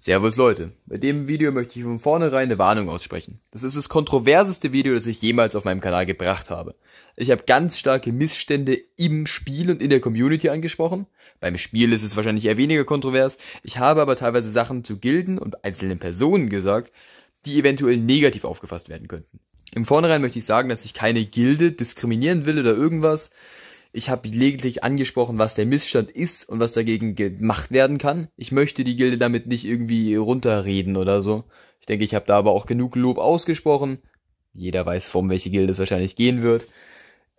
Servus Leute, bei dem Video möchte ich von vornherein eine Warnung aussprechen. Das ist das kontroverseste Video, das ich jemals auf meinem Kanal gebracht habe. Ich habe ganz starke Missstände im Spiel und in der Community angesprochen. Beim Spiel ist es wahrscheinlich eher weniger kontrovers. Ich habe aber teilweise Sachen zu Gilden und einzelnen Personen gesagt, die eventuell negativ aufgefasst werden könnten. Im Vornherein möchte ich sagen, dass ich keine Gilde diskriminieren will oder irgendwas. Ich habe lediglich angesprochen, was der Missstand ist und was dagegen gemacht werden kann. Ich möchte die Gilde damit nicht irgendwie runterreden oder so. Ich denke, ich habe da aber auch genug Lob ausgesprochen. Jeder weiß, um welche Gilde es wahrscheinlich gehen wird.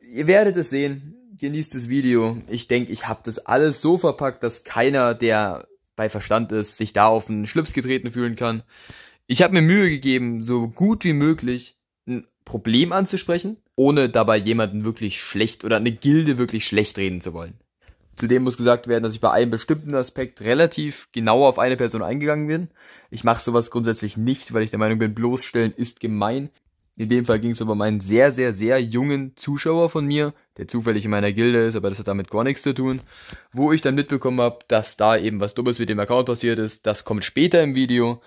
Ihr werdet es sehen. Genießt das Video. Ich denke, ich habe das alles so verpackt, dass keiner, der bei Verstand ist, sich da auf den Schlips getreten fühlen kann. Ich habe mir Mühe gegeben, so gut wie möglich ein Problem anzusprechen, ohne dabei jemanden wirklich schlecht oder eine Gilde wirklich schlecht reden zu wollen. Zudem muss gesagt werden, dass ich bei einem bestimmten Aspekt relativ genau auf eine Person eingegangen bin. Ich mache sowas grundsätzlich nicht, weil ich der Meinung bin, bloßstellen ist gemein. In dem Fall ging es aber um einen sehr, sehr, sehr jungen Zuschauer von mir, der zufällig in meiner Gilde ist, aber das hat damit gar nichts zu tun, wo ich dann mitbekommen habe, dass da eben was Dummes mit dem Account passiert ist. Das kommt später im Video.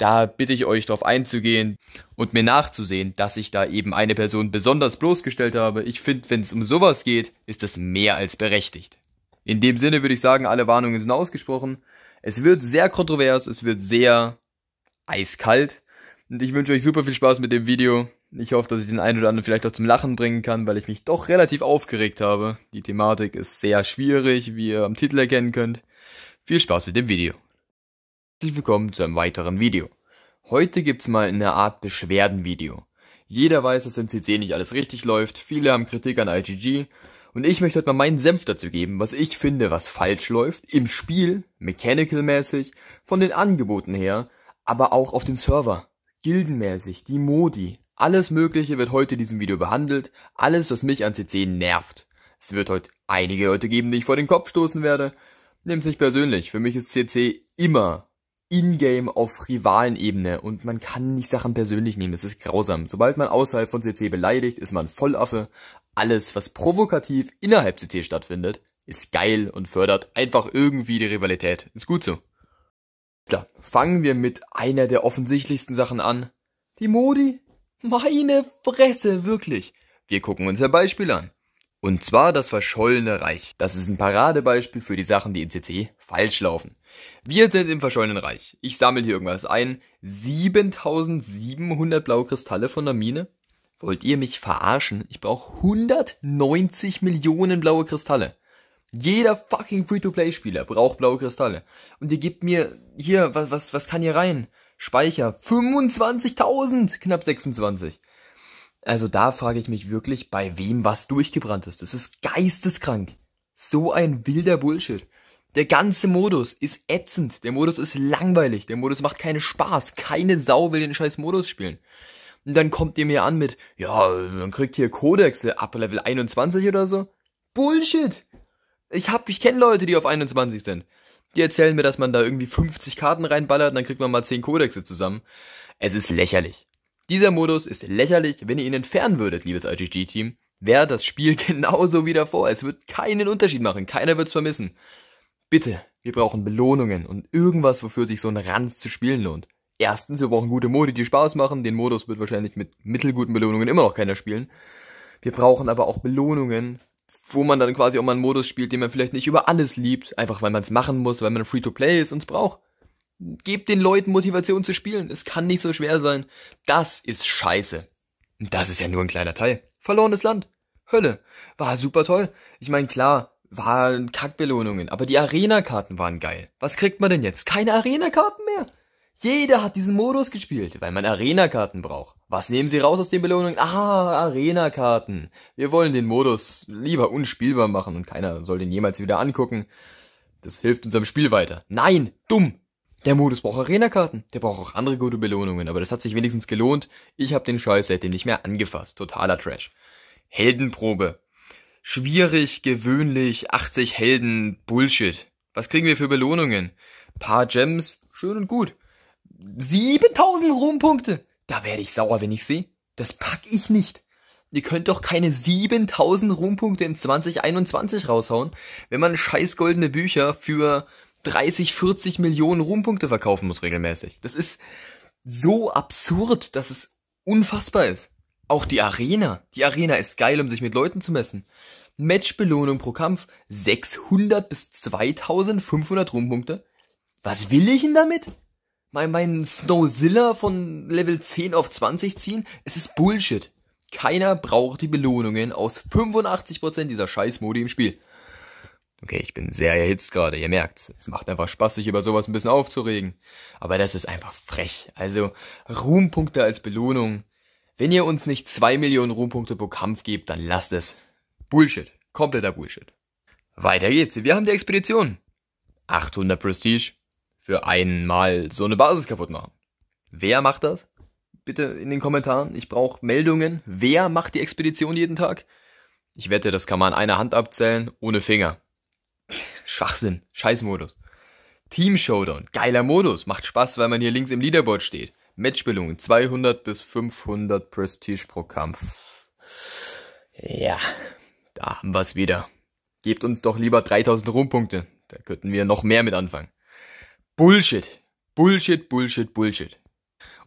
Da bitte ich euch darauf einzugehen und mir nachzusehen, dass ich da eben eine Person besonders bloßgestellt habe. Ich finde, wenn es um sowas geht, ist das mehr als berechtigt. In dem Sinne würde ich sagen, alle Warnungen sind ausgesprochen. Es wird sehr kontrovers, es wird sehr eiskalt. Und ich wünsche euch super viel Spaß mit dem Video. Ich hoffe, dass ich den einen oder anderen vielleicht auch zum Lachen bringen kann, weil ich mich doch relativ aufgeregt habe. Die Thematik ist sehr schwierig, wie ihr am Titel erkennen könnt. Viel Spaß mit dem Video. Herzlich willkommen zu einem weiteren Video. Heute gibt's mal eine Art Beschwerdenvideo. Jeder weiß, dass in CC nicht alles richtig läuft, viele haben Kritik an IGG und ich möchte heute mal meinen Senf dazu geben, was ich finde, was falsch läuft, im Spiel, mechanical-mäßig, von den Angeboten her, aber auch auf dem Server, gildenmäßig, die Modi, alles mögliche wird heute in diesem Video behandelt, alles was mich an CC nervt. Es wird heute einige Leute geben, die ich vor den Kopf stoßen werde, Nehmt nicht persönlich, für mich ist CC immer in-game auf Rivalenebene und man kann nicht Sachen persönlich nehmen, das ist grausam. Sobald man außerhalb von CC beleidigt, ist man Vollaffe. Alles, was provokativ innerhalb CC stattfindet, ist geil und fördert einfach irgendwie die Rivalität. Ist gut so. Klar, fangen wir mit einer der offensichtlichsten Sachen an. Die Modi? Meine Fresse, wirklich. Wir gucken uns ein Beispiel an. Und zwar das verschollene Reich. Das ist ein Paradebeispiel für die Sachen, die in CC falsch laufen. Wir sind im verschollenen Reich. Ich sammle hier irgendwas ein. 7700 blaue Kristalle von der Mine. Wollt ihr mich verarschen? Ich brauche 190 Millionen blaue Kristalle. Jeder fucking Free-to-Play-Spieler braucht blaue Kristalle. Und ihr gebt mir hier, was, was, was kann hier rein? Speicher 25.000, knapp 26. Also da frage ich mich wirklich, bei wem was durchgebrannt ist. Das ist geisteskrank. So ein wilder Bullshit. Der ganze Modus ist ätzend. Der Modus ist langweilig. Der Modus macht keinen Spaß. Keine Sau will den scheiß Modus spielen. Und dann kommt ihr mir an mit, ja, man kriegt hier Kodexe ab Level 21 oder so. Bullshit! Ich hab, ich kenne Leute, die auf 21 sind. Die erzählen mir, dass man da irgendwie 50 Karten reinballert und dann kriegt man mal 10 Kodexe zusammen. Es ist lächerlich. Dieser Modus ist lächerlich, wenn ihr ihn entfernen würdet, liebes IGG-Team, wäre das Spiel genauso wie davor. Es wird keinen Unterschied machen, keiner wird's vermissen. Bitte, wir brauchen Belohnungen und irgendwas, wofür sich so ein Ranz zu spielen lohnt. Erstens, wir brauchen gute Modi, die Spaß machen. Den Modus wird wahrscheinlich mit mittelguten Belohnungen immer noch keiner spielen. Wir brauchen aber auch Belohnungen, wo man dann quasi auch mal einen Modus spielt, den man vielleicht nicht über alles liebt, einfach weil man es machen muss, weil man Free-to-Play ist und es braucht. Gebt den Leuten Motivation zu spielen. Es kann nicht so schwer sein. Das ist scheiße. Das ist ja nur ein kleiner Teil. Verlorenes Land. Hölle. War super toll. Ich meine, klar, waren Kackbelohnungen, aber die Arena-Karten waren geil. Was kriegt man denn jetzt? Keine Arena-Karten mehr. Jeder hat diesen Modus gespielt, weil man Arena-Karten braucht. Was nehmen sie raus aus den Belohnungen? Ah, Arena-Karten. Wir wollen den Modus lieber unspielbar machen und keiner soll den jemals wieder angucken. Das hilft unserem Spiel weiter. Nein, dumm. Der Modus braucht Arena-Karten, der braucht auch andere gute Belohnungen, aber das hat sich wenigstens gelohnt. Ich habe den Scheiß seitdem nicht mehr angefasst. Totaler Trash. Heldenprobe. Schwierig, gewöhnlich, 80 Helden, Bullshit. Was kriegen wir für Belohnungen? Paar Gems, schön und gut. 7000 Ruhmpunkte. Da werde ich sauer, wenn ich sehe. Das pack ich nicht. Ihr könnt doch keine 7000 Ruhmpunkte in 2021 raushauen, wenn man scheiß goldene Bücher für 30, 40 Millionen Ruhmpunkte verkaufen muss regelmäßig. Das ist so absurd, dass es unfassbar ist. Auch die Arena. Die Arena ist geil, um sich mit Leuten zu messen. Matchbelohnung pro Kampf 600 bis 2500 Ruhmpunkte. Was will ich denn damit? Mein, mein Snowzilla von Level 10 auf 20 ziehen? Es ist Bullshit. Keiner braucht die Belohnungen aus 85% dieser Scheißmodi im Spiel. Okay, ich bin sehr erhitzt gerade, ihr merkt's. Es macht einfach Spaß, sich über sowas ein bisschen aufzuregen. Aber das ist einfach frech. Also Ruhmpunkte als Belohnung. Wenn ihr uns nicht zwei Millionen Ruhmpunkte pro Kampf gebt, dann lasst es. Bullshit. Kompletter Bullshit. Weiter geht's. Wir haben die Expedition. 800 Prestige. Für einmal so eine Basis kaputt machen. Wer macht das? Bitte in den Kommentaren. Ich brauche Meldungen. Wer macht die Expedition jeden Tag? Ich wette, das kann man an einer Hand abzählen, ohne Finger. Schwachsinn, Scheißmodus. Team Showdown, geiler Modus, macht Spaß, weil man hier links im Leaderboard steht. Matchbildungen, 200 bis 500 Prestige pro Kampf. Ja, da haben wir's wieder. Gebt uns doch lieber 3000 Rumpunkte, da könnten wir noch mehr mit anfangen. Bullshit, Bullshit, Bullshit, Bullshit.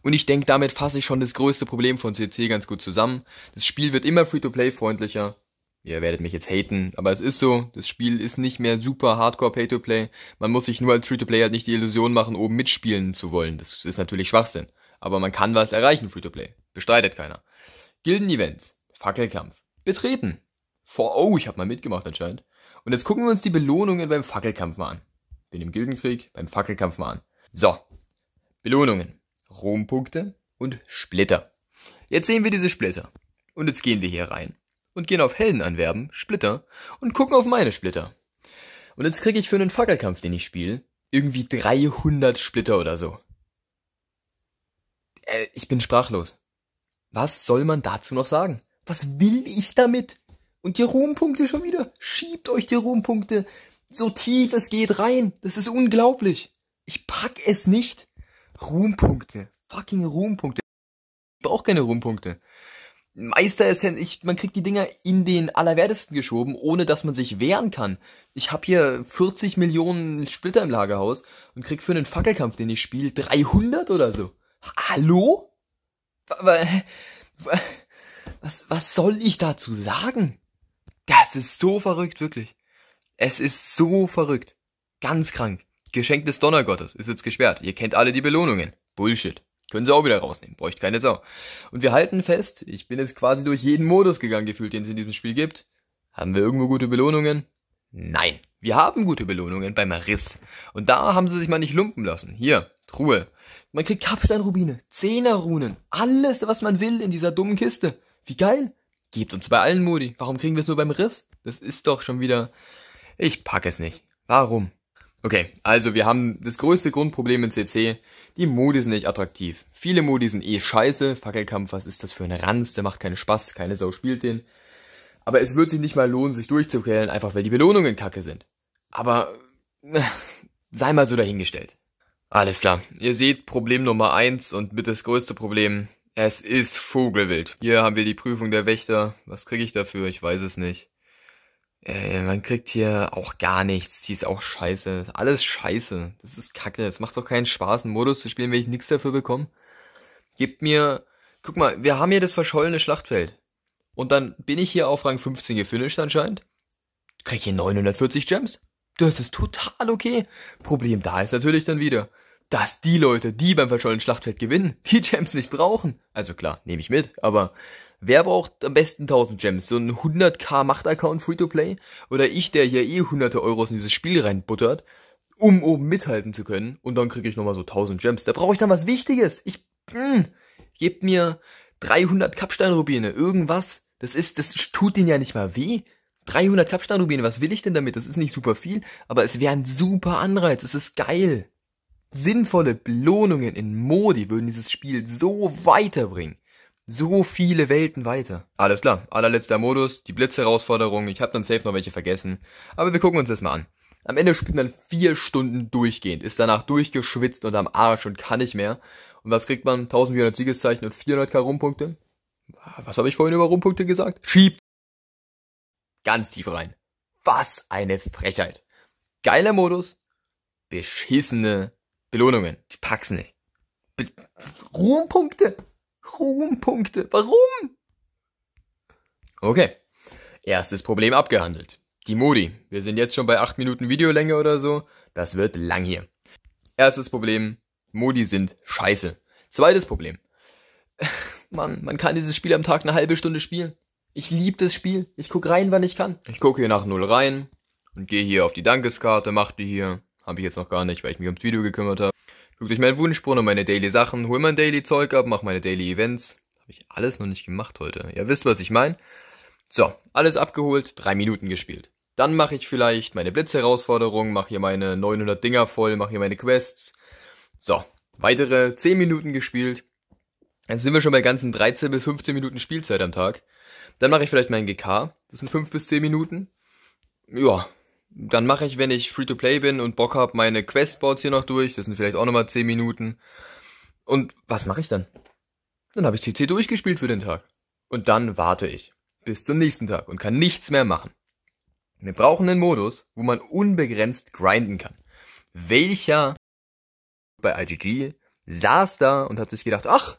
Und ich denke, damit fasse ich schon das größte Problem von CC ganz gut zusammen. Das Spiel wird immer free-to-play freundlicher ihr werdet mich jetzt haten, aber es ist so, das Spiel ist nicht mehr super hardcore Pay-to-Play. Man muss sich nur als Free-to-Play halt nicht die Illusion machen, oben mitspielen zu wollen. Das ist natürlich Schwachsinn. Aber man kann was erreichen, Free-to-Play. Bestreitet keiner. Gilden-Events, Fackelkampf, betreten. For oh, ich hab mal mitgemacht anscheinend. Und jetzt gucken wir uns die Belohnungen beim Fackelkampf mal an. Bin im Gildenkrieg, beim Fackelkampf mal an. So, Belohnungen, Ruhmpunkte und Splitter. Jetzt sehen wir diese Splitter. Und jetzt gehen wir hier rein und gehen auf Helden anwerben, Splitter, und gucken auf meine Splitter. Und jetzt kriege ich für einen Fackelkampf, den ich spiele, irgendwie 300 Splitter oder so. Äh, ich bin sprachlos. Was soll man dazu noch sagen? Was will ich damit? Und die Ruhmpunkte schon wieder. Schiebt euch die Ruhmpunkte so tief es geht rein. Das ist unglaublich. Ich pack es nicht. Ruhmpunkte. Fucking Ruhmpunkte. Ich brauche keine Ruhmpunkte. Meisteressent, ich, man kriegt die Dinger in den Allerwertesten geschoben, ohne dass man sich wehren kann. Ich habe hier 40 Millionen Splitter im Lagerhaus und krieg für einen Fackelkampf, den ich spiele, 300 oder so. Hallo? Was, was soll ich dazu sagen? Das ist so verrückt, wirklich. Es ist so verrückt. Ganz krank. Geschenk des Donnergottes ist jetzt gesperrt. Ihr kennt alle die Belohnungen. Bullshit. Können sie auch wieder rausnehmen. Bräuchte keine Sau. Und wir halten fest, ich bin jetzt quasi durch jeden Modus gegangen gefühlt, den es in diesem Spiel gibt. Haben wir irgendwo gute Belohnungen? Nein. Wir haben gute Belohnungen beim Riss. Und da haben sie sich mal nicht lumpen lassen. Hier, Truhe. Man kriegt Kapsteinrubine, Zehnerrunen, alles, was man will in dieser dummen Kiste. Wie geil. Gebt uns bei allen Modi. Warum kriegen wir es nur beim Riss? Das ist doch schon wieder... Ich pack es nicht. Warum? Okay, also wir haben das größte Grundproblem in CC. Die Modi sind nicht attraktiv. Viele Modi sind eh scheiße. Fackelkampf, was ist das für ein Ranz? Der macht keinen Spaß, keine Sau spielt den. Aber es wird sich nicht mal lohnen, sich durchzuquälen, einfach weil die Belohnungen kacke sind. Aber äh, sei mal so dahingestellt. Alles klar. Ihr seht Problem Nummer eins und mit das größte Problem. Es ist Vogelwild. Hier haben wir die Prüfung der Wächter. Was kriege ich dafür? Ich weiß es nicht. Äh, man kriegt hier auch gar nichts. Die ist auch scheiße. Alles scheiße. Das ist kacke. Es macht doch keinen Spaß, einen Modus zu spielen, wenn ich nichts dafür bekomme. Gebt mir. Guck mal, wir haben hier das verschollene Schlachtfeld. Und dann bin ich hier auf Rang 15 gefinisht anscheinend. Krieg hier 940 Gems. Das ist total okay. Problem da ist natürlich dann wieder, dass die Leute, die beim verschollenen Schlachtfeld gewinnen, die Gems nicht brauchen. Also klar, nehme ich mit, aber Wer braucht am besten 1000 Gems? So ein 100k Macht-Account Free-to-Play? Oder ich, der hier eh hunderte Euros in dieses Spiel reinbuttert, um oben mithalten zu können? Und dann kriege ich nochmal so 1000 Gems. Da brauche ich dann was Wichtiges. Ich, mh, hm, gebt mir 300 Kapsteinrubine, irgendwas. Das ist, das tut denen ja nicht mal weh. 300 Kapsteinrubine, was will ich denn damit? Das ist nicht super viel, aber es wäre ein super Anreiz. Es ist geil. Sinnvolle Belohnungen in Modi würden dieses Spiel so weiterbringen so viele Welten weiter. Alles klar, allerletzter Modus, die Blitzherausforderung, ich habe dann safe noch welche vergessen, aber wir gucken uns das mal an. Am Ende spielt man vier Stunden durchgehend, ist danach durchgeschwitzt und am Arsch und kann nicht mehr. Und was kriegt man? 1400 Siegeszeichen und 400k Rumpunkte? Was habe ich vorhin über Rumpunkte gesagt? Schieb! Ganz tief rein. Was eine Frechheit. Geiler Modus, beschissene Belohnungen. Ich pack's nicht. Be Ruhmpunkte. Ruhmpunkte. Warum? Okay. Erstes Problem abgehandelt. Die Modi. Wir sind jetzt schon bei 8 Minuten Videolänge oder so. Das wird lang hier. Erstes Problem. Modi sind scheiße. Zweites Problem. Mann, man kann dieses Spiel am Tag eine halbe Stunde spielen. Ich liebe das Spiel. Ich gucke rein, wann ich kann. Ich gucke hier nach Null rein und gehe hier auf die Dankeskarte, mach die hier. Habe ich jetzt noch gar nicht, weil ich mich ums Video gekümmert habe guckt euch meinen Wunschbrunnen und meine Daily Sachen, hol mein Daily Zeug ab, mach meine Daily Events. Habe ich alles noch nicht gemacht heute. Ihr wisst, was ich meine. So, alles abgeholt, drei Minuten gespielt. Dann mache ich vielleicht meine Blitzherausforderung, mache hier meine 900 Dinger voll, mache hier meine Quests. So, weitere 10 Minuten gespielt. Dann sind wir schon bei ganzen 13 bis 15 Minuten Spielzeit am Tag. Dann mache ich vielleicht meinen GK, das sind 5 bis 10 Minuten. Ja, dann mache ich, wenn ich Free-to-Play bin und Bock habe, meine Questboards hier noch durch. Das sind vielleicht auch nochmal 10 Minuten. Und was mache ich dann? Dann habe ich CC durchgespielt für den Tag. Und dann warte ich bis zum nächsten Tag und kann nichts mehr machen. Wir brauchen einen Modus, wo man unbegrenzt grinden kann. Welcher bei IGG saß da und hat sich gedacht, ach,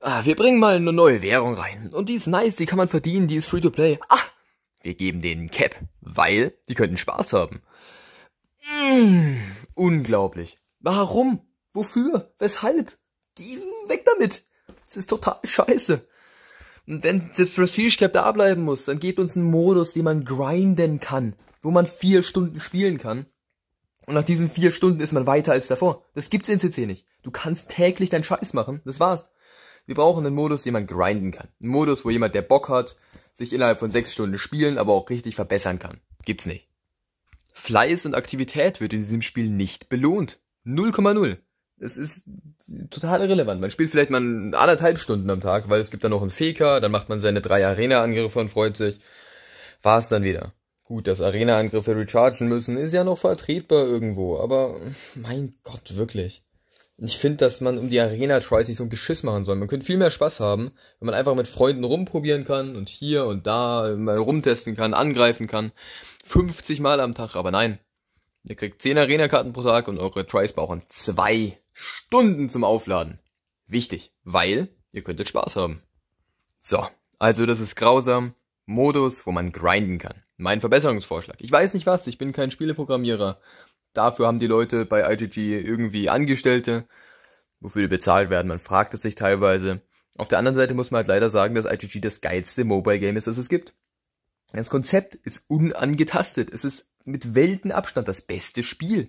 ah, wir bringen mal eine neue Währung rein. Und die ist nice, die kann man verdienen, die ist free to play. Ah, wir geben denen Cap, weil die könnten Spaß haben. Mmh, unglaublich. Warum? Wofür? Weshalb? Die weg damit. Das ist total scheiße. Und wenn das Prestige Cap da bleiben muss, dann geht uns ein Modus, den man grinden kann, wo man vier Stunden spielen kann. Und nach diesen vier Stunden ist man weiter als davor. Das gibt's in CC nicht. Du kannst täglich deinen Scheiß machen. Das war's. Wir brauchen einen Modus, den man grinden kann. Einen Modus, wo jemand, der Bock hat, sich innerhalb von sechs Stunden spielen, aber auch richtig verbessern kann. Gibt's nicht. Fleiß und Aktivität wird in diesem Spiel nicht belohnt. 0,0. Es ist total irrelevant. Man spielt vielleicht mal anderthalb Stunden am Tag, weil es gibt dann noch einen Faker, dann macht man seine drei Arena-Angriffe und freut sich. War's dann wieder. Gut, dass Arena-Angriffe rechargen müssen, ist ja noch vertretbar irgendwo, aber mein Gott, wirklich ich finde, dass man um die Arena-Tries nicht so ein Geschiss machen soll. Man könnte viel mehr Spaß haben, wenn man einfach mit Freunden rumprobieren kann und hier und da mal rumtesten kann, angreifen kann. 50 Mal am Tag, aber nein. Ihr kriegt 10 Arena-Karten pro Tag und eure Tries brauchen zwei Stunden zum Aufladen. Wichtig, weil ihr könntet Spaß haben. So, also das ist grausam. Modus, wo man grinden kann. Mein Verbesserungsvorschlag. Ich weiß nicht was, ich bin kein Spieleprogrammierer. Dafür haben die Leute bei IGG irgendwie Angestellte, wofür die bezahlt werden. Man fragt es sich teilweise. Auf der anderen Seite muss man halt leider sagen, dass IGG das geilste Mobile Game ist, das es gibt. Das Konzept ist unangetastet. Es ist mit Weltenabstand das beste Spiel.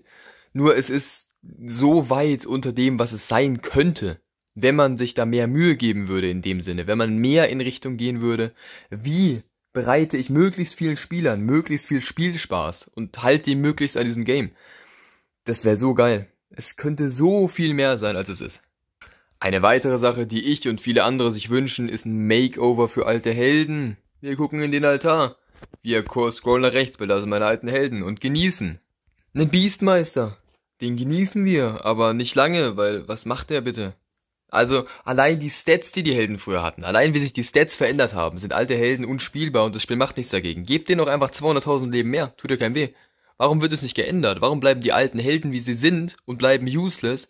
Nur es ist so weit unter dem, was es sein könnte, wenn man sich da mehr Mühe geben würde in dem Sinne, wenn man mehr in Richtung gehen würde, wie bereite ich möglichst vielen Spielern möglichst viel Spielspaß und halte die möglichst an diesem Game. Das wäre so geil. Es könnte so viel mehr sein, als es ist. Eine weitere Sache, die ich und viele andere sich wünschen, ist ein Makeover für alte Helden. Wir gucken in den Altar. Wir kurz scrollen nach rechts, belassen meine alten Helden und genießen. Einen Beastmeister. Den genießen wir, aber nicht lange, weil was macht der bitte? Also allein die Stats, die die Helden früher hatten, allein wie sich die Stats verändert haben, sind alte Helden unspielbar und das Spiel macht nichts dagegen. Gebt denen auch einfach 200.000 Leben mehr, tut dir kein weh. Warum wird es nicht geändert? Warum bleiben die alten Helden, wie sie sind und bleiben useless,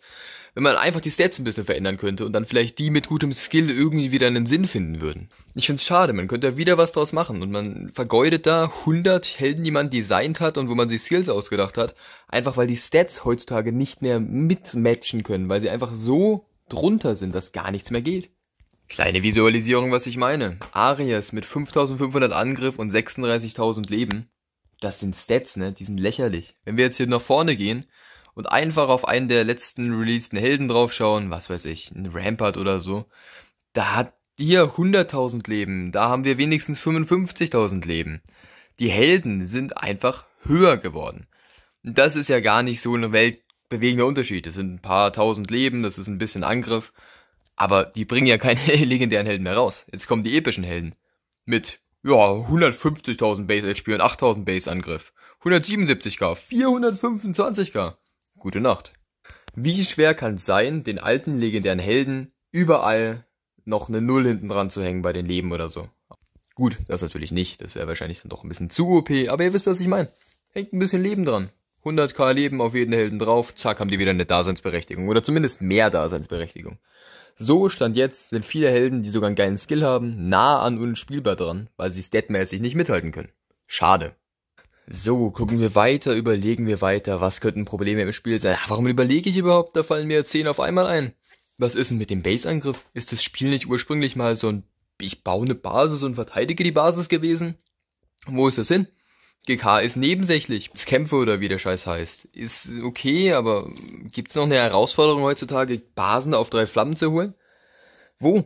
wenn man einfach die Stats ein bisschen verändern könnte und dann vielleicht die mit gutem Skill irgendwie wieder einen Sinn finden würden? Ich find's schade, man könnte da wieder was draus machen und man vergeudet da 100 Helden, die man designt hat und wo man sich Skills ausgedacht hat, einfach weil die Stats heutzutage nicht mehr mitmatchen können, weil sie einfach so drunter sind, dass gar nichts mehr geht. Kleine Visualisierung, was ich meine. Arias mit 5500 Angriff und 36.000 Leben. Das sind Stats, ne? Die sind lächerlich. Wenn wir jetzt hier nach vorne gehen und einfach auf einen der letzten releaseden Helden draufschauen, was weiß ich, ein Rampart oder so, da hat hier 100.000 Leben, da haben wir wenigstens 55.000 Leben. Die Helden sind einfach höher geworden. Das ist ja gar nicht so eine Welt, bewegender Unterschied. Das sind ein paar tausend Leben, das ist ein bisschen Angriff. Aber die bringen ja keine legendären Helden mehr raus. Jetzt kommen die epischen Helden. Mit, ja, 150.000 Base-HP und 8.000 Base-Angriff. 177k, 425k. Gute Nacht. Wie schwer kann es sein, den alten legendären Helden überall noch eine Null hinten dran zu hängen bei den Leben oder so? Gut, das natürlich nicht. Das wäre wahrscheinlich dann doch ein bisschen zu OP, aber ihr wisst, was ich meine. Hängt ein bisschen Leben dran. 100k Leben auf jeden Helden drauf, zack, haben die wieder eine Daseinsberechtigung. Oder zumindest mehr Daseinsberechtigung. So stand jetzt sind viele Helden, die sogar einen geilen Skill haben, nah an unspielbar dran, weil sie statmäßig nicht mithalten können. Schade. So, gucken wir weiter, überlegen wir weiter, was könnten Probleme im Spiel sein. Warum überlege ich überhaupt? Da fallen mir 10 auf einmal ein. Was ist denn mit dem Base-Angriff? Ist das Spiel nicht ursprünglich mal so ein, ich baue eine Basis und verteidige die Basis gewesen? Wo ist das hin? GK ist nebensächlich. Das Kämpfe oder wie der Scheiß heißt. Ist okay, aber gibt's noch eine Herausforderung heutzutage, Basen auf drei Flammen zu holen? Wo?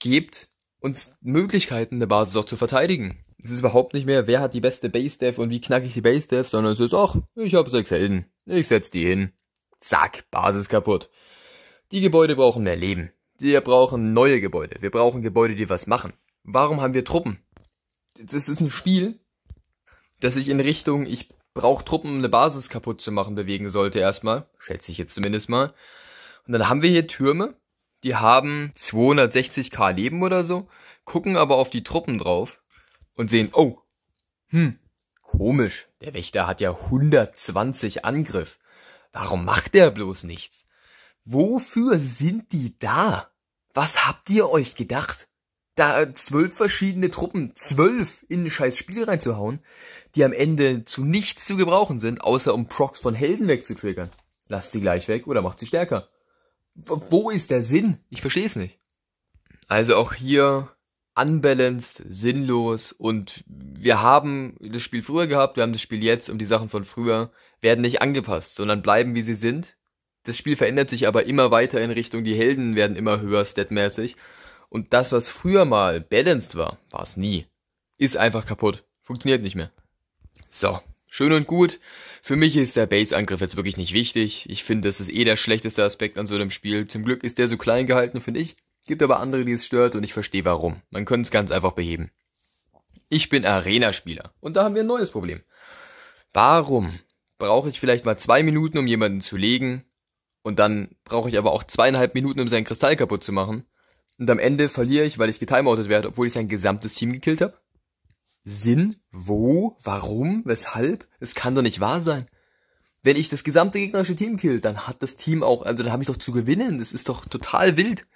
Gebt uns Möglichkeiten, eine Basis auch zu verteidigen. Es ist überhaupt nicht mehr, wer hat die beste Base Dev und wie knacke ich die Base Dev, sondern es ist, ach, ich habe sechs Helden. Ich setz die hin. Zack, Basis kaputt. Die Gebäude brauchen mehr Leben. Wir brauchen neue Gebäude. Wir brauchen Gebäude, die was machen. Warum haben wir Truppen? Das ist ein Spiel, dass sich in Richtung, ich brauche Truppen, eine Basis kaputt zu machen, bewegen sollte erstmal. Schätze ich jetzt zumindest mal. Und dann haben wir hier Türme, die haben 260k Leben oder so, gucken aber auf die Truppen drauf und sehen, oh, hm, komisch, der Wächter hat ja 120 Angriff. Warum macht der bloß nichts? Wofür sind die da? Was habt ihr euch gedacht? da äh, zwölf verschiedene Truppen, zwölf in ein scheiß Spiel reinzuhauen, die am Ende zu nichts zu gebrauchen sind, außer um Procs von Helden wegzutriggern. Lasst sie gleich weg oder macht sie stärker. Wo ist der Sinn? Ich verstehe es nicht. Also auch hier unbalanced, sinnlos und wir haben das Spiel früher gehabt, wir haben das Spiel jetzt und die Sachen von früher werden nicht angepasst, sondern bleiben wie sie sind. Das Spiel verändert sich aber immer weiter in Richtung, die Helden werden immer höher statmäßig und das, was früher mal balanced war, war es nie. Ist einfach kaputt. Funktioniert nicht mehr. So, schön und gut. Für mich ist der Base-Angriff jetzt wirklich nicht wichtig. Ich finde, das ist eh der schlechteste Aspekt an so einem Spiel. Zum Glück ist der so klein gehalten, finde ich. Gibt aber andere, die es stört und ich verstehe warum. Man könnte es ganz einfach beheben. Ich bin Arena-Spieler und da haben wir ein neues Problem. Warum brauche ich vielleicht mal zwei Minuten, um jemanden zu legen und dann brauche ich aber auch zweieinhalb Minuten, um seinen Kristall kaputt zu machen und am Ende verliere ich, weil ich getimeoutet werde, obwohl ich sein gesamtes Team gekillt habe? Sinn? Wo? Warum? Weshalb? Es kann doch nicht wahr sein. Wenn ich das gesamte gegnerische Team kill, dann hat das Team auch, also dann habe ich doch zu gewinnen. Das ist doch total wild.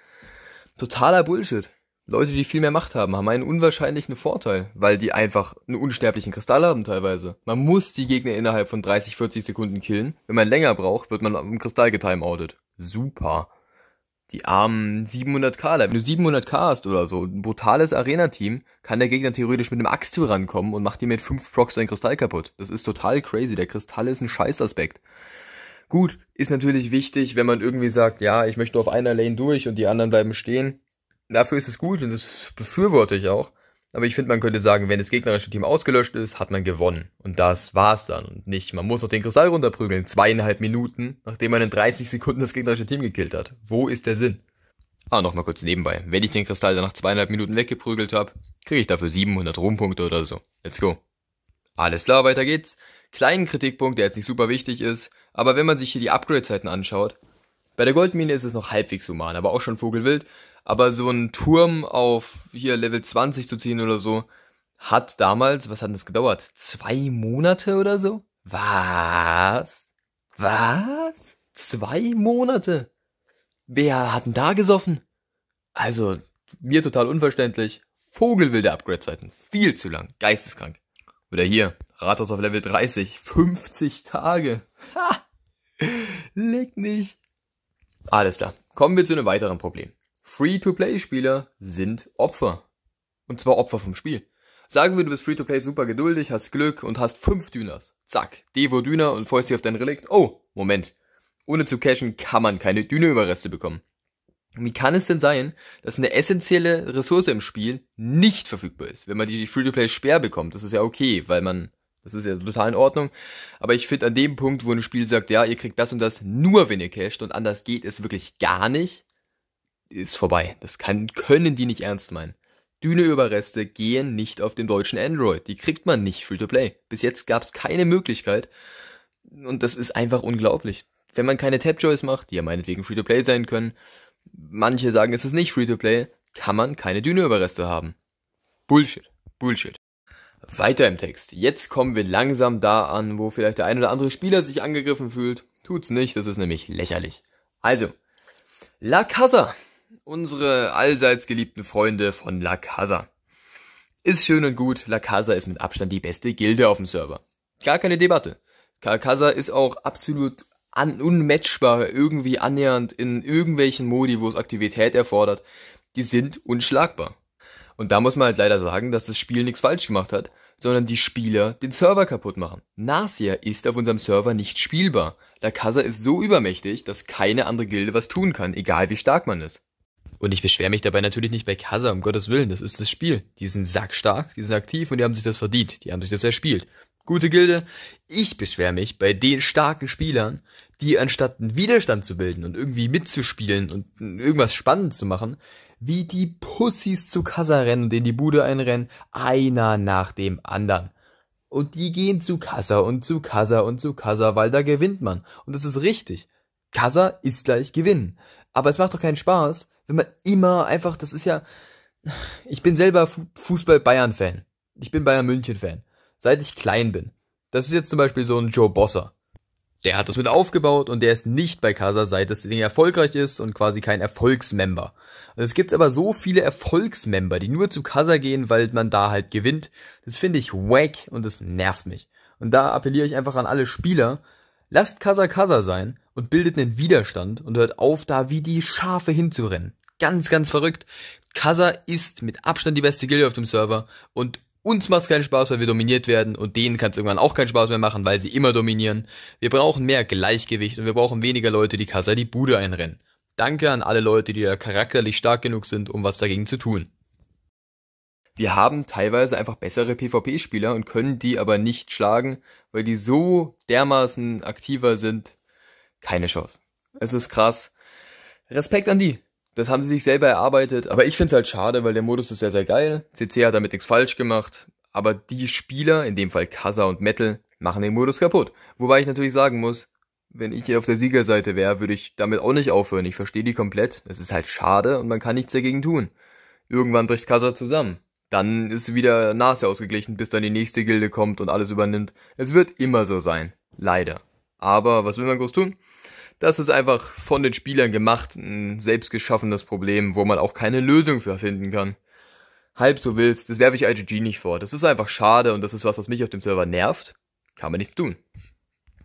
Totaler Bullshit. Leute, die viel mehr Macht haben, haben einen unwahrscheinlichen Vorteil, weil die einfach einen unsterblichen Kristall haben teilweise. Man muss die Gegner innerhalb von 30, 40 Sekunden killen. Wenn man länger braucht, wird man am Kristall getimeoutet. Super die armen 700k. Wenn du 700k hast oder so, ein brutales Arena-Team, kann der Gegner theoretisch mit einem Axtür rankommen und macht dir mit 5 Procs deinen Kristall kaputt. Das ist total crazy. Der Kristall ist ein Scheißaspekt. Gut, ist natürlich wichtig, wenn man irgendwie sagt, ja, ich möchte auf einer Lane durch und die anderen bleiben stehen. Dafür ist es gut und das befürworte ich auch. Aber ich finde, man könnte sagen, wenn das gegnerische Team ausgelöscht ist, hat man gewonnen. Und das war's dann. Und nicht, man muss noch den Kristall runterprügeln, zweieinhalb Minuten, nachdem man in 30 Sekunden das gegnerische Team gekillt hat. Wo ist der Sinn? Ah, nochmal kurz nebenbei. Wenn ich den Kristall dann nach zweieinhalb Minuten weggeprügelt habe, kriege ich dafür 700 Ruhmpunkte oder so. Let's go. Alles klar, weiter geht's. Kleinen Kritikpunkt, der jetzt nicht super wichtig ist, aber wenn man sich hier die Upgrade-Zeiten anschaut, bei der Goldmine ist es noch halbwegs human, aber auch schon vogelwild, aber so einen Turm auf hier Level 20 zu ziehen oder so, hat damals, was hat das gedauert? Zwei Monate oder so? Was? Was? Zwei Monate? Wer hat denn da gesoffen? Also, mir total unverständlich. Vogelwilde Upgrade-Zeiten. Viel zu lang. Geisteskrank. Oder hier, Rathaus auf Level 30. 50 Tage. Ha! Leck mich. Alles klar. Kommen wir zu einem weiteren Problem. Free-to-Play-Spieler sind Opfer. Und zwar Opfer vom Spiel. Sagen wir, du bist Free-to-Play super geduldig, hast Glück und hast fünf Düners. Zack, Devo Düner und freust dich auf dein Relikt. Oh, Moment. Ohne zu cashen kann man keine Dünerüberreste bekommen. Wie kann es denn sein, dass eine essentielle Ressource im Spiel nicht verfügbar ist, wenn man die Free-to-Play sperr bekommt? Das ist ja okay, weil man, das ist ja total in Ordnung. Aber ich finde an dem Punkt, wo ein Spiel sagt, ja, ihr kriegt das und das nur, wenn ihr casht und anders geht es wirklich gar nicht, ist vorbei. Das kann, können die nicht ernst meinen. düne gehen nicht auf dem deutschen Android. Die kriegt man nicht Free-to-Play. Bis jetzt gab es keine Möglichkeit. Und das ist einfach unglaublich. Wenn man keine Tab-Joys macht, die ja meinetwegen Free-to-Play sein können, manche sagen, es ist nicht Free-to-Play, kann man keine düne haben. Bullshit. Bullshit. Weiter im Text. Jetzt kommen wir langsam da an, wo vielleicht der ein oder andere Spieler sich angegriffen fühlt. Tut's nicht, das ist nämlich lächerlich. Also, La Casa unsere allseits geliebten Freunde von La Casa. Ist schön und gut, La Casa ist mit Abstand die beste Gilde auf dem Server. Gar keine Debatte. La Casa ist auch absolut unmatchbar irgendwie annähernd in irgendwelchen Modi, wo es Aktivität erfordert. Die sind unschlagbar. Und da muss man halt leider sagen, dass das Spiel nichts falsch gemacht hat, sondern die Spieler den Server kaputt machen. Nasia ist auf unserem Server nicht spielbar. La Casa ist so übermächtig, dass keine andere Gilde was tun kann, egal wie stark man ist. Und ich beschwere mich dabei natürlich nicht bei Kasa, um Gottes Willen, das ist das Spiel. Die sind sackstark, die sind aktiv und die haben sich das verdient, die haben sich das erspielt. Gute Gilde, ich beschwere mich bei den starken Spielern, die anstatt einen Widerstand zu bilden und irgendwie mitzuspielen und irgendwas spannend zu machen, wie die Pussys zu Kasa rennen und in die Bude einrennen, einer nach dem anderen. Und die gehen zu Kasa und zu Kasa und zu Kasa, weil da gewinnt man. Und das ist richtig. Kasa ist gleich gewinnen. Aber es macht doch keinen Spaß, wenn man immer einfach, das ist ja, ich bin selber Fußball-Bayern-Fan. Ich bin Bayern-München-Fan. Seit ich klein bin. Das ist jetzt zum Beispiel so ein Joe Bosser. Der hat das mit aufgebaut und der ist nicht bei Casa, seit das Ding erfolgreich ist und quasi kein Erfolgsmember. Und es gibt aber so viele Erfolgsmember, die nur zu Casa gehen, weil man da halt gewinnt. Das finde ich wack und das nervt mich. Und da appelliere ich einfach an alle Spieler, lasst Casa Casa sein und bildet einen Widerstand und hört auf, da wie die Schafe hinzurennen ganz, ganz verrückt. Kasa ist mit Abstand die beste Gilde auf dem Server und uns macht's keinen Spaß, weil wir dominiert werden und denen kann's irgendwann auch keinen Spaß mehr machen, weil sie immer dominieren. Wir brauchen mehr Gleichgewicht und wir brauchen weniger Leute, die Kasa die Bude einrennen. Danke an alle Leute, die da charakterlich stark genug sind, um was dagegen zu tun. Wir haben teilweise einfach bessere PvP-Spieler und können die aber nicht schlagen, weil die so dermaßen aktiver sind. Keine Chance. Es ist krass. Respekt an die. Das haben sie sich selber erarbeitet. Aber ich finde es halt schade, weil der Modus ist sehr, sehr geil. CC hat damit nichts falsch gemacht. Aber die Spieler, in dem Fall Kasa und Metal, machen den Modus kaputt. Wobei ich natürlich sagen muss, wenn ich hier auf der Siegerseite wäre, würde ich damit auch nicht aufhören. Ich verstehe die komplett. Es ist halt schade und man kann nichts dagegen tun. Irgendwann bricht Kasa zusammen. Dann ist wieder Nase ausgeglichen, bis dann die nächste Gilde kommt und alles übernimmt. Es wird immer so sein. Leider. Aber was will man groß tun? Das ist einfach von den Spielern gemacht, ein selbstgeschaffenes Problem, wo man auch keine Lösung für finden kann. Halb so willst, das werfe ich IGG nicht vor. Das ist einfach schade und das ist was, was mich auf dem Server nervt. Kann man nichts tun.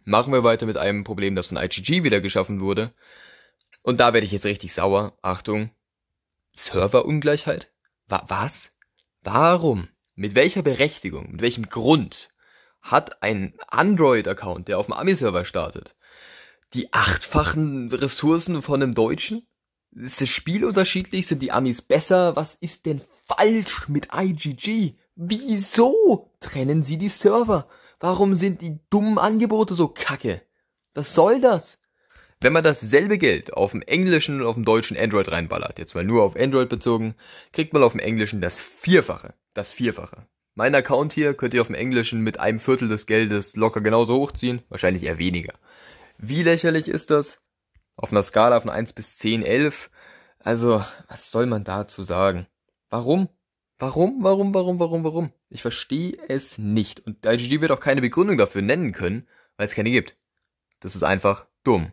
Machen wir weiter mit einem Problem, das von IGG wieder geschaffen wurde. Und da werde ich jetzt richtig sauer. Achtung. Serverungleichheit? Wa was? Warum? Mit welcher Berechtigung? Mit welchem Grund? hat ein Android-Account, der auf dem Ami-Server startet, die achtfachen Ressourcen von einem Deutschen? Ist das Spiel unterschiedlich? Sind die Amis besser? Was ist denn falsch mit IGG? Wieso trennen sie die Server? Warum sind die dummen Angebote so kacke? Was soll das? Wenn man dasselbe Geld auf dem englischen und auf dem deutschen Android reinballert, jetzt mal nur auf Android bezogen, kriegt man auf dem englischen das Vierfache. Das Vierfache. Mein Account hier könnt ihr auf dem englischen mit einem Viertel des Geldes locker genauso hochziehen, wahrscheinlich eher weniger. Wie lächerlich ist das? Auf einer Skala von 1 bis 10, 11. Also, was soll man dazu sagen? Warum? Warum, warum, warum, warum, warum? Ich verstehe es nicht. Und IGG wird auch keine Begründung dafür nennen können, weil es keine gibt. Das ist einfach dumm.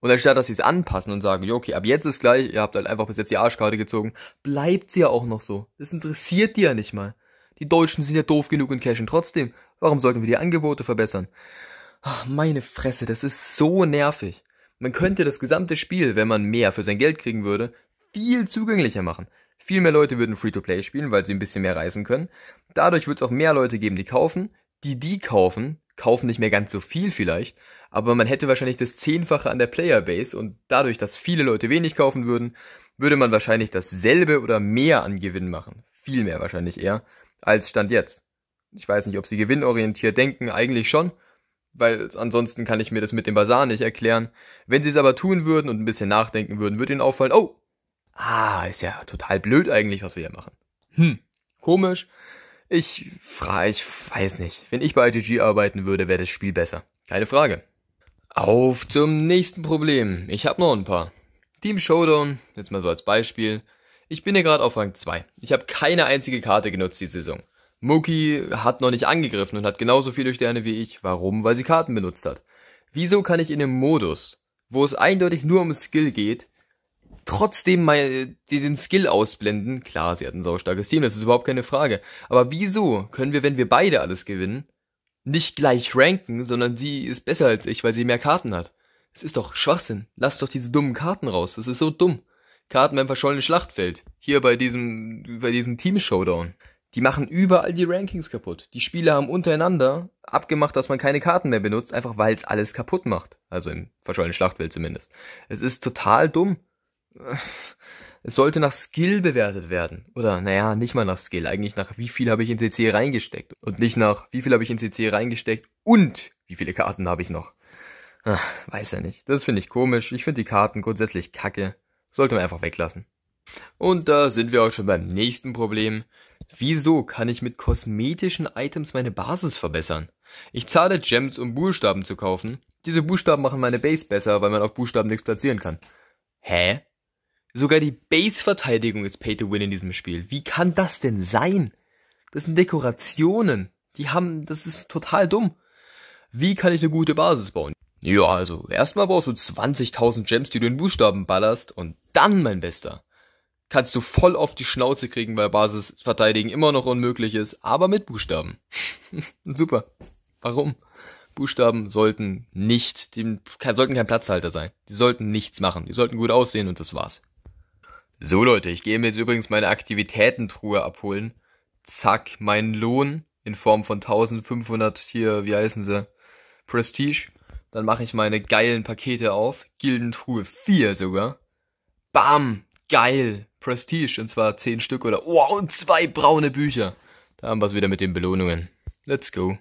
Und anstatt, dass sie es anpassen und sagen, jo, okay, ab jetzt ist gleich, ihr habt halt einfach bis jetzt die Arschkarte gezogen, bleibt sie ja auch noch so. Das interessiert die ja nicht mal. Die Deutschen sind ja doof genug und cashen trotzdem. Warum sollten wir die Angebote verbessern? Ach, meine Fresse, das ist so nervig. Man könnte das gesamte Spiel, wenn man mehr für sein Geld kriegen würde, viel zugänglicher machen. Viel mehr Leute würden Free-to-Play spielen, weil sie ein bisschen mehr reisen können. Dadurch wird es auch mehr Leute geben, die kaufen. Die, die kaufen, kaufen nicht mehr ganz so viel vielleicht, aber man hätte wahrscheinlich das Zehnfache an der Playerbase und dadurch, dass viele Leute wenig kaufen würden, würde man wahrscheinlich dasselbe oder mehr an Gewinn machen. Viel mehr wahrscheinlich eher, als Stand jetzt. Ich weiß nicht, ob sie gewinnorientiert denken, eigentlich schon, weil ansonsten kann ich mir das mit dem Bazar nicht erklären. Wenn sie es aber tun würden und ein bisschen nachdenken würden, würde ihnen auffallen, oh, ah, ist ja total blöd eigentlich, was wir hier machen. Hm, komisch. Ich frage, ich weiß nicht. Wenn ich bei ITG arbeiten würde, wäre das Spiel besser. Keine Frage. Auf zum nächsten Problem. Ich habe noch ein paar. Team Showdown, jetzt mal so als Beispiel. Ich bin hier gerade auf Rang 2. Ich habe keine einzige Karte genutzt die Saison. Mookie hat noch nicht angegriffen und hat genauso viele Sterne wie ich. Warum? Weil sie Karten benutzt hat. Wieso kann ich in dem Modus, wo es eindeutig nur um Skill geht, trotzdem mal äh, den Skill ausblenden? Klar, sie hat ein saustarkes Team, das ist überhaupt keine Frage. Aber wieso können wir, wenn wir beide alles gewinnen, nicht gleich ranken, sondern sie ist besser als ich, weil sie mehr Karten hat? Es ist doch Schwachsinn. Lass doch diese dummen Karten raus. Das ist so dumm. Karten beim verschollenen Schlachtfeld. Hier bei diesem, bei diesem Team-Showdown. Die machen überall die Rankings kaputt. Die Spieler haben untereinander abgemacht, dass man keine Karten mehr benutzt, einfach weil es alles kaputt macht. Also im verschollenen Schlachtfeld zumindest. Es ist total dumm. Es sollte nach Skill bewertet werden. Oder naja, nicht mal nach Skill. Eigentlich nach wie viel habe ich in CC reingesteckt. Und nicht nach wie viel habe ich in CC reingesteckt und wie viele Karten habe ich noch. Ach, weiß er nicht. Das finde ich komisch. Ich finde die Karten grundsätzlich kacke. Sollte man einfach weglassen. Und da sind wir auch schon beim nächsten Problem. Wieso kann ich mit kosmetischen Items meine Basis verbessern? Ich zahle Gems, um Buchstaben zu kaufen. Diese Buchstaben machen meine Base besser, weil man auf Buchstaben nichts platzieren kann. Hä? Sogar die Base-Verteidigung ist Pay to Win in diesem Spiel. Wie kann das denn sein? Das sind Dekorationen. Die haben, das ist total dumm. Wie kann ich eine gute Basis bauen? Ja, also erstmal brauchst du 20.000 Gems, die du in Buchstaben ballerst und dann mein Bester kannst du voll auf die Schnauze kriegen, weil Basisverteidigen immer noch unmöglich ist, aber mit Buchstaben. Super. Warum? Buchstaben sollten nicht, die sollten kein Platzhalter sein. Die sollten nichts machen. Die sollten gut aussehen und das war's. So Leute, ich gehe mir jetzt übrigens meine Aktivitätentruhe abholen. Zack, mein Lohn in Form von 1500 hier, wie heißen sie? Prestige. Dann mache ich meine geilen Pakete auf. Gildentruhe 4 sogar. Bam! geil. Prestige, und zwar 10 Stück oder wow, und zwei braune Bücher. Da haben wir es wieder mit den Belohnungen. Let's go.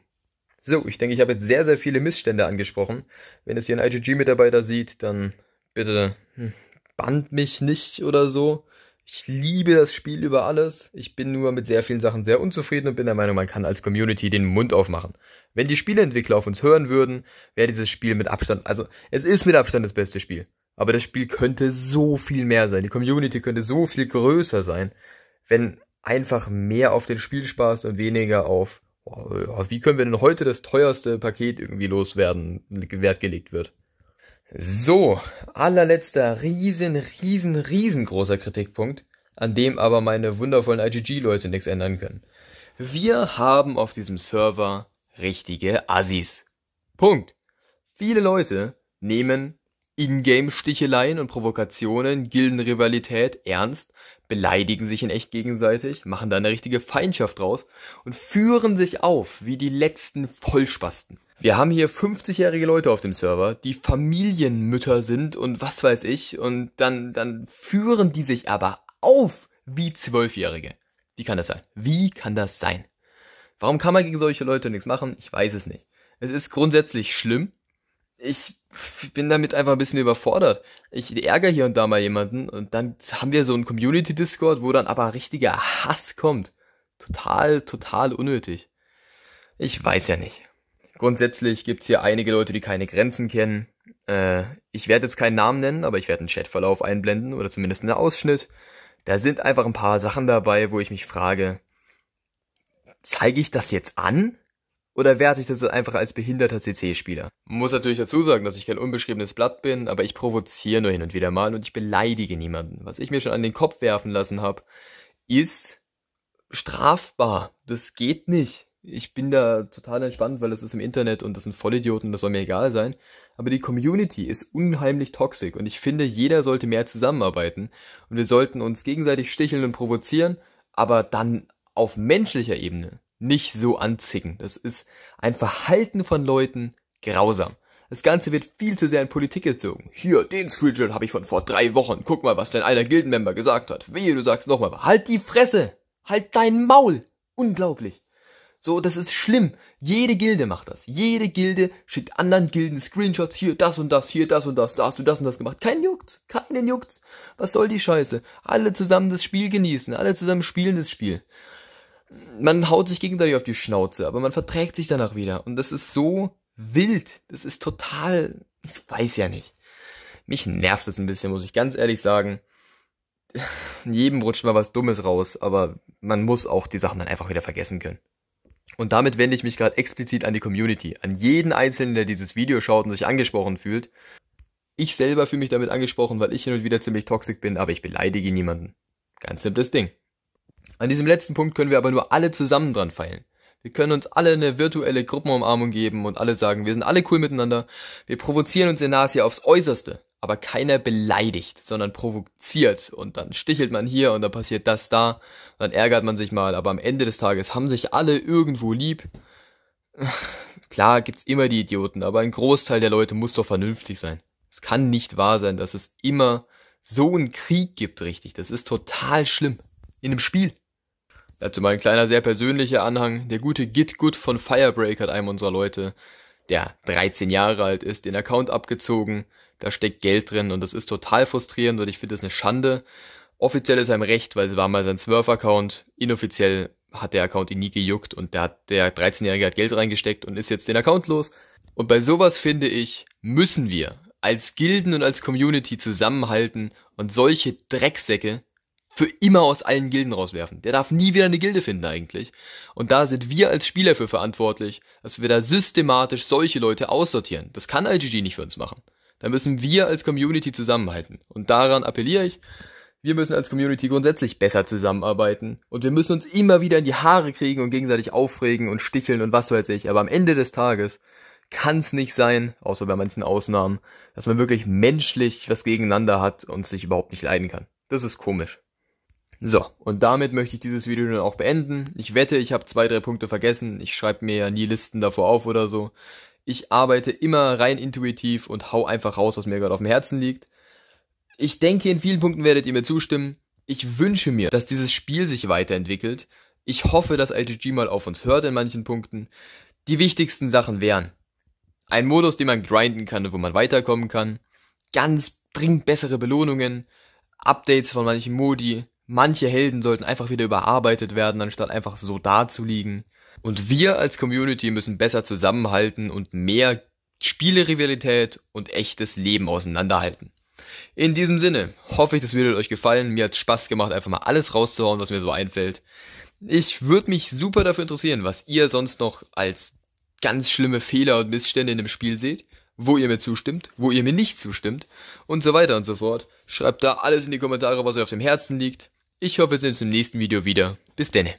So, ich denke, ich habe jetzt sehr, sehr viele Missstände angesprochen. Wenn es hier ein IGG-Mitarbeiter sieht, dann bitte hm, band mich nicht oder so. Ich liebe das Spiel über alles. Ich bin nur mit sehr vielen Sachen sehr unzufrieden und bin der Meinung, man kann als Community den Mund aufmachen. Wenn die Spieleentwickler auf uns hören würden, wäre dieses Spiel mit Abstand, also es ist mit Abstand das beste Spiel. Aber das Spiel könnte so viel mehr sein. Die Community könnte so viel größer sein, wenn einfach mehr auf den Spielspaß und weniger auf, oh, wie können wir denn heute das teuerste Paket irgendwie loswerden, Wert gelegt wird. So, allerletzter riesen, riesen, riesengroßer Kritikpunkt, an dem aber meine wundervollen IGG-Leute nichts ändern können. Wir haben auf diesem Server richtige Assis. Punkt. Viele Leute nehmen Ingame-Sticheleien und Provokationen, Gildenrivalität ernst, beleidigen sich in echt gegenseitig, machen da eine richtige Feindschaft draus und führen sich auf wie die letzten Vollspasten. Wir haben hier 50-jährige Leute auf dem Server, die Familienmütter sind und was weiß ich, und dann, dann führen die sich aber auf wie Zwölfjährige. Wie kann das sein? Wie kann das sein? Warum kann man gegen solche Leute nichts machen? Ich weiß es nicht. Es ist grundsätzlich schlimm, ich bin damit einfach ein bisschen überfordert. Ich ärgere hier und da mal jemanden und dann haben wir so einen Community Discord, wo dann aber richtiger Hass kommt. Total, total unnötig. Ich weiß ja nicht. Grundsätzlich gibt's hier einige Leute, die keine Grenzen kennen. Äh, ich werde jetzt keinen Namen nennen, aber ich werde einen Chatverlauf einblenden oder zumindest einen Ausschnitt. Da sind einfach ein paar Sachen dabei, wo ich mich frage, zeige ich das jetzt an? Oder werte ich das einfach als behinderter CC-Spieler? Muss natürlich dazu sagen, dass ich kein unbeschriebenes Blatt bin, aber ich provoziere nur hin und wieder mal und ich beleidige niemanden. Was ich mir schon an den Kopf werfen lassen habe, ist strafbar. Das geht nicht. Ich bin da total entspannt, weil das ist im Internet und das sind Vollidioten, das soll mir egal sein. Aber die Community ist unheimlich toxisch und ich finde, jeder sollte mehr zusammenarbeiten und wir sollten uns gegenseitig sticheln und provozieren, aber dann auf menschlicher Ebene nicht so anzicken. Das ist ein Verhalten von Leuten grausam. Das Ganze wird viel zu sehr in Politik gezogen. Hier, den Screenshot habe ich von vor drei Wochen. Guck mal, was denn einer Gildenmember gesagt hat. Wehe, du sagst nochmal. Halt die Fresse! Halt dein Maul! Unglaublich. So, das ist schlimm. Jede Gilde macht das. Jede Gilde schickt anderen Gilden Screenshots. Hier, das und das, hier, das und das. Da hast du das und das gemacht. Kein juckt. Keinen juckt. Was soll die Scheiße? Alle zusammen das Spiel genießen. Alle zusammen spielen das Spiel man haut sich gegenseitig auf die Schnauze, aber man verträgt sich danach wieder. Und das ist so wild. Das ist total, ich weiß ja nicht. Mich nervt das ein bisschen, muss ich ganz ehrlich sagen. In jedem rutscht mal was Dummes raus, aber man muss auch die Sachen dann einfach wieder vergessen können. Und damit wende ich mich gerade explizit an die Community, an jeden Einzelnen, der dieses Video schaut und sich angesprochen fühlt. Ich selber fühle mich damit angesprochen, weil ich hin und wieder ziemlich toxisch bin, aber ich beleidige niemanden. Ganz simples Ding. An diesem letzten Punkt können wir aber nur alle zusammen dran feilen. Wir können uns alle eine virtuelle Gruppenumarmung geben und alle sagen, wir sind alle cool miteinander. Wir provozieren uns in Nasia aufs Äußerste, aber keiner beleidigt, sondern provoziert. Und dann stichelt man hier und dann passiert das da. dann ärgert man sich mal, aber am Ende des Tages haben sich alle irgendwo lieb. Klar gibt's immer die Idioten, aber ein Großteil der Leute muss doch vernünftig sein. Es kann nicht wahr sein, dass es immer so einen Krieg gibt, richtig. Das ist total schlimm in dem Spiel. Dazu mal ein kleiner, sehr persönlicher Anhang. Der gute Git Good von Firebreak hat einem unserer Leute, der 13 Jahre alt ist, den Account abgezogen. Da steckt Geld drin und das ist total frustrierend und ich finde das eine Schande. Offiziell ist er im Recht, weil es war mal sein swerf account Inoffiziell hat der Account ihn nie gejuckt und der, hat, der 13-Jährige hat Geld reingesteckt und ist jetzt den Account los. Und bei sowas finde ich, müssen wir als Gilden und als Community zusammenhalten und solche Drecksäcke für immer aus allen Gilden rauswerfen. Der darf nie wieder eine Gilde finden eigentlich. Und da sind wir als Spieler für verantwortlich, dass wir da systematisch solche Leute aussortieren. Das kann IGG nicht für uns machen. Da müssen wir als Community zusammenhalten. Und daran appelliere ich. Wir müssen als Community grundsätzlich besser zusammenarbeiten. Und wir müssen uns immer wieder in die Haare kriegen und gegenseitig aufregen und sticheln und was weiß ich. Aber am Ende des Tages kann es nicht sein, außer bei manchen Ausnahmen, dass man wirklich menschlich was gegeneinander hat und sich überhaupt nicht leiden kann. Das ist komisch. So, und damit möchte ich dieses Video dann auch beenden. Ich wette, ich habe zwei, drei Punkte vergessen. Ich schreibe mir ja nie Listen davor auf oder so. Ich arbeite immer rein intuitiv und hau einfach raus, was mir gerade auf dem Herzen liegt. Ich denke, in vielen Punkten werdet ihr mir zustimmen. Ich wünsche mir, dass dieses Spiel sich weiterentwickelt. Ich hoffe, dass IGG mal auf uns hört in manchen Punkten. Die wichtigsten Sachen wären ein Modus, den man grinden kann und wo man weiterkommen kann, ganz dringend bessere Belohnungen, Updates von manchen Modi, Manche Helden sollten einfach wieder überarbeitet werden, anstatt einfach so dazuliegen. Und wir als Community müssen besser zusammenhalten und mehr Spielerivalität und echtes Leben auseinanderhalten. In diesem Sinne hoffe ich, das Video hat euch gefallen. Mir hat es Spaß gemacht, einfach mal alles rauszuhauen, was mir so einfällt. Ich würde mich super dafür interessieren, was ihr sonst noch als ganz schlimme Fehler und Missstände in dem Spiel seht, wo ihr mir zustimmt, wo ihr mir nicht zustimmt und so weiter und so fort. Schreibt da alles in die Kommentare, was euch auf dem Herzen liegt. Ich hoffe, wir sehen uns im nächsten Video wieder. Bis denne.